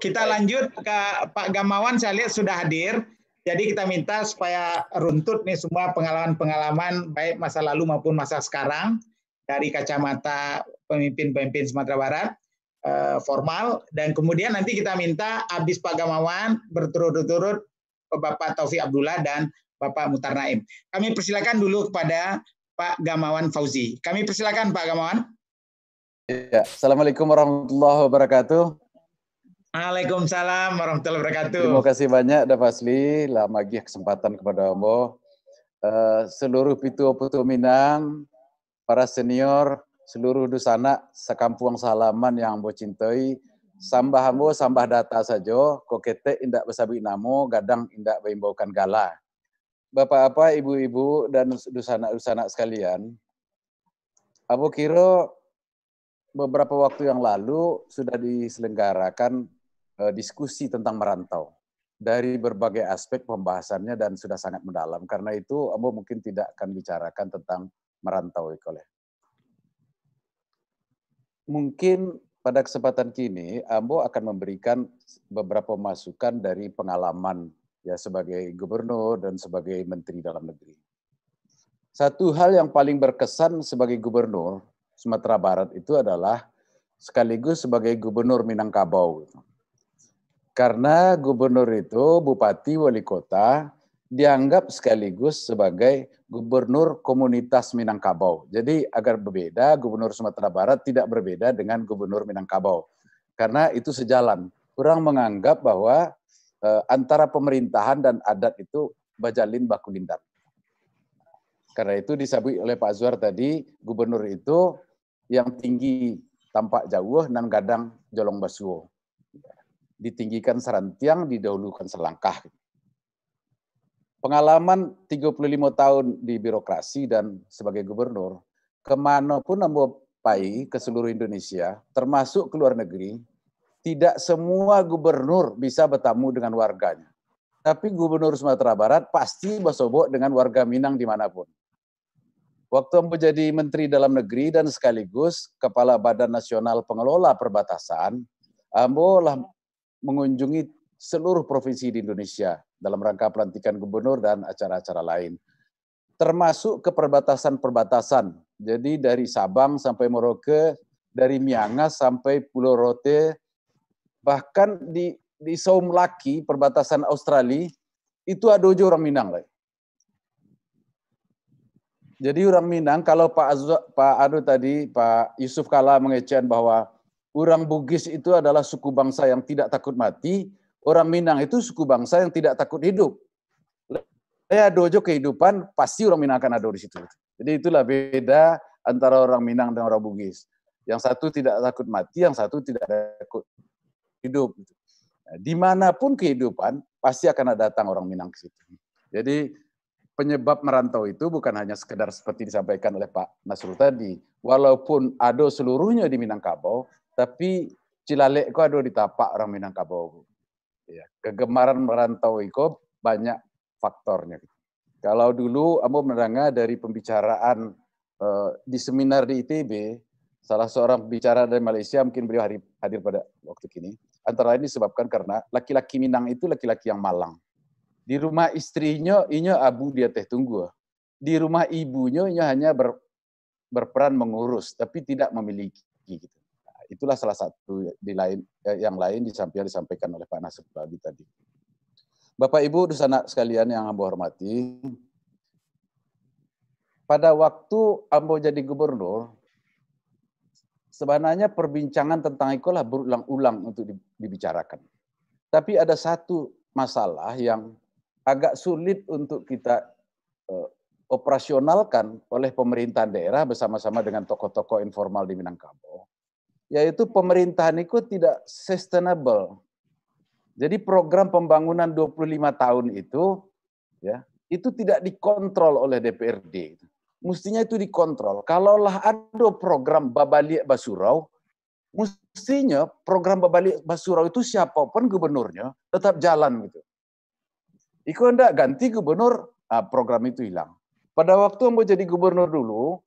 kita lanjut ke Pak Gamawan saya lihat sudah hadir. Jadi kita minta supaya runtut nih semua pengalaman-pengalaman baik masa lalu maupun masa sekarang dari kacamata pemimpin-pemimpin Sumatera Barat eh, formal dan kemudian nanti kita minta habis Pak Gamawan berturut-turut Bapak Taufik Abdullah dan Bapak Mutar Naim. Kami persilakan dulu kepada Pak Gamawan Fauzi. Kami persilakan Pak Gamawan. Ya, Assalamualaikum warahmatullahi wabarakatuh. Waalaikumsalam warahmatullahi wabarakatuh. Terima kasih banyak Dah Fasli, lama lagi kesempatan kepada Ombo. Uh, eh, seluruh Pitu Putu Minang, para senior, seluruh dusana sekampung salaman yang Ombo cintai, sambah Ombo, sambah data saja, kokete indak besabi namo, gadang indak baimbaukan gala. Bapak-bapak, ibu-ibu, dan dusana-dusana sekalian, Abu kira beberapa waktu yang lalu sudah diselenggarakan Eh, diskusi tentang merantau dari berbagai aspek pembahasannya dan sudah sangat mendalam. Karena itu, Ambo mungkin tidak akan bicarakan tentang merantau oleh. Mungkin pada kesempatan kini, Ambo akan memberikan beberapa masukan dari pengalaman ya sebagai gubernur dan sebagai menteri dalam negeri. Satu hal yang paling berkesan sebagai gubernur Sumatera Barat itu adalah sekaligus sebagai gubernur Minangkabau. Karena gubernur itu, bupati, wali kota, dianggap sekaligus sebagai gubernur komunitas Minangkabau. Jadi agar berbeda, gubernur Sumatera Barat tidak berbeda dengan gubernur Minangkabau. Karena itu sejalan. Kurang menganggap bahwa e, antara pemerintahan dan adat itu bajalin baku lindar. Karena itu disabui oleh Pak Zuar tadi, gubernur itu yang tinggi tampak jauh nan gadang jolong basuo ditinggikan serantiang, didahulukan selangkah. Pengalaman 35 tahun di birokrasi dan sebagai gubernur, kemanapun Ambo Pai ke seluruh Indonesia, termasuk ke luar negeri, tidak semua gubernur bisa bertamu dengan warganya. Tapi gubernur Sumatera Barat pasti bersobok dengan warga Minang dimanapun. Waktu menjadi Menteri Dalam Negeri dan sekaligus Kepala Badan Nasional Pengelola Perbatasan, Ambo lah mengunjungi seluruh provinsi di Indonesia dalam rangka pelantikan gubernur dan acara-acara lain. Termasuk ke perbatasan-perbatasan. Jadi dari Sabang sampai Merauke, dari Miangas sampai Pulau Rote, bahkan di di Saumlaki, perbatasan Australia, itu ada aja orang Minang. Lah. Jadi orang Minang, kalau Pak, Azu, Pak Adu tadi, Pak Yusuf Kala mengecehkan bahwa Orang Bugis itu adalah suku bangsa yang tidak takut mati, orang Minang itu suku bangsa yang tidak takut hidup. Ya dojo kehidupan pasti orang Minang akan ada di situ. Jadi itulah beda antara orang Minang dan orang Bugis. Yang satu tidak takut mati, yang satu tidak takut hidup. Nah, dimanapun kehidupan pasti akan ada datang orang Minang ke situ. Jadi penyebab merantau itu bukan hanya sekedar seperti disampaikan oleh Pak Nasrul tadi. Walaupun ada seluruhnya di Minangkabau, tapi Cilalek kok di tapak orang Minangkabau. Ya, kegemaran merantau iko banyak faktornya. Kalau dulu Ambo mendengar dari pembicaraan eh, di seminar di ITB, salah seorang pembicara dari Malaysia mungkin beliau hadir, hadir pada waktu kini. Antara lain disebabkan karena laki-laki Minang itu laki-laki yang malang. Di rumah istrinya, inyo abu dia teh tunggu. Di rumah ibunya, inyo hanya ber, berperan mengurus, tapi tidak memiliki. Gitu itulah salah satu di lain eh, yang lain disampaikan disampaikan oleh Pak Nasir Babi tadi. Bapak Ibu sana sekalian yang Ambo hormati, pada waktu Ambo jadi gubernur, sebenarnya perbincangan tentang ikolah berulang-ulang untuk dibicarakan. Tapi ada satu masalah yang agak sulit untuk kita eh, operasionalkan oleh pemerintahan daerah bersama-sama dengan tokoh-tokoh informal di Minangkabau yaitu pemerintahan itu tidak sustainable. Jadi program pembangunan 25 tahun itu ya, itu tidak dikontrol oleh DPRD. Mestinya itu dikontrol. Kalaulah ada program Babalik Basurau, mestinya program Babalik Basurau itu siapapun gubernurnya tetap jalan gitu. Iko enggak ganti gubernur, ah, program itu hilang. Pada waktu mau jadi gubernur dulu,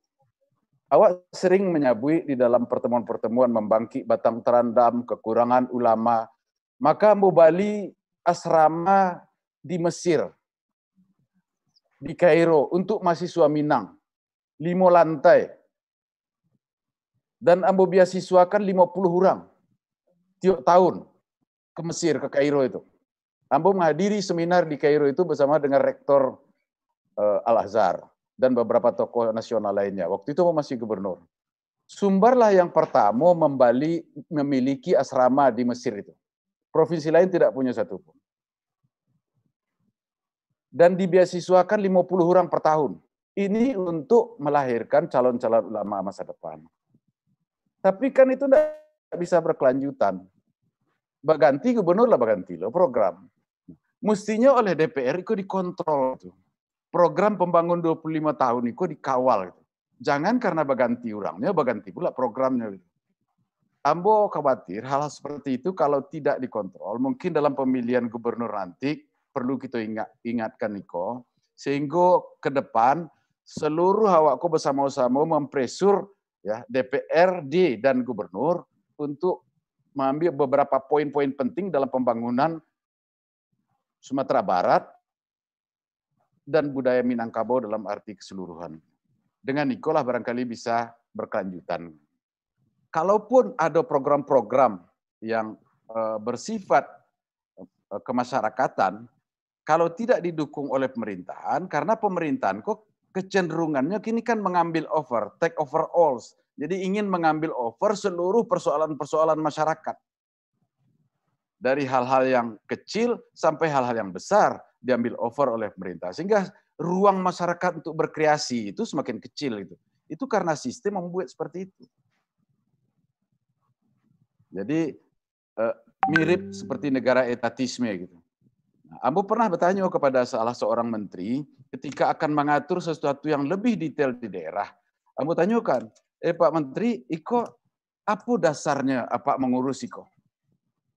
Awak sering menyabui di dalam pertemuan-pertemuan membangkit batang terandam, kekurangan ulama. Maka mubali asrama di Mesir, di Kairo untuk mahasiswa Minang. Lima lantai. Dan ambo biasiswakan 50 orang tiap tahun ke Mesir, ke Kairo itu. Ambo menghadiri seminar di Kairo itu bersama dengan rektor uh, Al-Azhar dan beberapa tokoh nasional lainnya. Waktu itu masih gubernur. Sumbarlah yang pertama membali, memiliki asrama di Mesir itu. Provinsi lain tidak punya satu pun. Dan dibiasiswakan 50 orang per tahun. Ini untuk melahirkan calon-calon ulama masa depan. Tapi kan itu tidak bisa berkelanjutan. Berganti gubernur lah berganti loh program. Mestinya oleh DPR itu dikontrol. Tuh program pembangun 25 tahun itu dikawal. Gitu. Jangan karena berganti orangnya, berganti pula programnya. Gitu. Ambo khawatir hal, hal seperti itu kalau tidak dikontrol, mungkin dalam pemilihan gubernur nanti perlu kita ingat, ingatkan Niko, sehingga ke depan seluruh awakku bersama-sama mempresur ya DPRD dan gubernur untuk mengambil beberapa poin-poin penting dalam pembangunan Sumatera Barat dan budaya Minangkabau dalam arti keseluruhan. Dengan Nikola barangkali bisa berkelanjutan. Kalaupun ada program-program yang eh, bersifat eh, kemasyarakatan, kalau tidak didukung oleh pemerintahan, karena pemerintahan kok kecenderungannya kini kan mengambil over, take over all. Jadi ingin mengambil over seluruh persoalan-persoalan masyarakat. Dari hal-hal yang kecil sampai hal-hal yang besar diambil over oleh pemerintah. Sehingga ruang masyarakat untuk berkreasi itu semakin kecil itu. Itu karena sistem membuat seperti itu. Jadi eh, mirip seperti negara etatisme gitu. Nah, Ambo pernah bertanya kepada salah seorang menteri ketika akan mengatur sesuatu yang lebih detail di daerah. Ambo tanyakan, eh Pak Menteri, Iko apa dasarnya apa eh, mengurus Iko?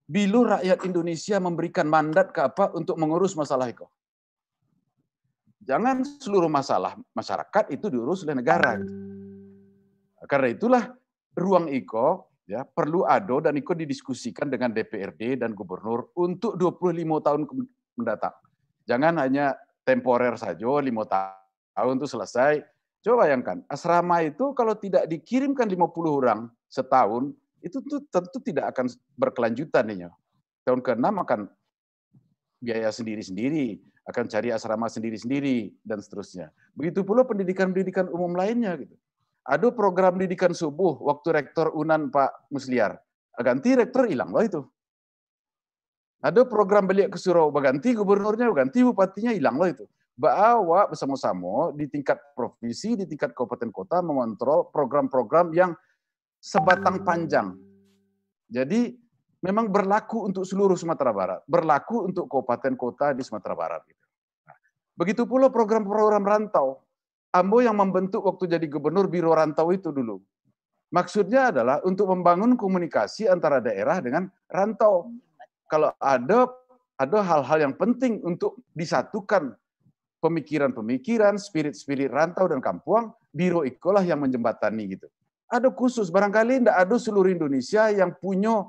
Bilu rakyat Indonesia memberikan mandat ke apa untuk mengurus masalah itu. Jangan seluruh masalah masyarakat itu diurus oleh negara. Karena itulah ruang Iko ya perlu ado dan Iko didiskusikan dengan DPRD dan gubernur untuk 25 tahun mendatang. Jangan hanya temporer saja 5 tahun itu selesai. Coba bayangkan, asrama itu kalau tidak dikirimkan 50 orang setahun, itu tuh tentu tidak akan berkelanjutan nih. Tahun ke-6 akan biaya sendiri-sendiri, akan cari asrama sendiri-sendiri dan seterusnya. Begitu pula pendidikan-pendidikan umum lainnya gitu. Ada program pendidikan subuh waktu rektor Unan Pak Musliar. Ganti rektor hilang loh itu. Ada program beliau ke Surau, ganti gubernurnya, ganti bupatinya hilang loh itu. Bahwa bersama-sama di tingkat provinsi, di tingkat kabupaten kota mengontrol program-program yang sebatang panjang. Jadi memang berlaku untuk seluruh Sumatera Barat, berlaku untuk kabupaten kota di Sumatera Barat. Gitu. Nah, begitu pula program-program rantau. Ambo yang membentuk waktu jadi gubernur Biro Rantau itu dulu. Maksudnya adalah untuk membangun komunikasi antara daerah dengan rantau. Kalau ada ada hal-hal yang penting untuk disatukan pemikiran-pemikiran, spirit-spirit rantau dan kampuang, Biro Ikolah yang menjembatani gitu ada khusus barangkali tidak ada seluruh Indonesia yang punya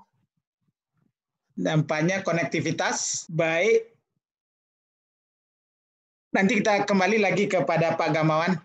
nampaknya konektivitas baik nanti kita kembali lagi kepada Pak Gamawan